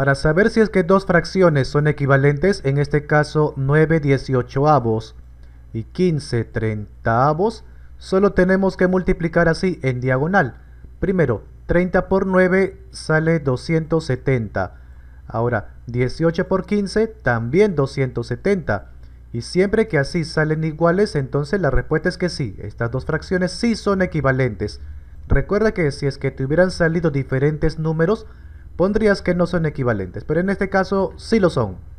Para saber si es que dos fracciones son equivalentes, en este caso 9 18avos y 15 30avos, solo tenemos que multiplicar así en diagonal. Primero, 30 por 9 sale 270. Ahora, 18 por 15 también 270. Y siempre que así salen iguales, entonces la respuesta es que sí, estas dos fracciones sí son equivalentes. Recuerda que si es que te hubieran salido diferentes números, Pondrías que no son equivalentes, pero en este caso sí lo son.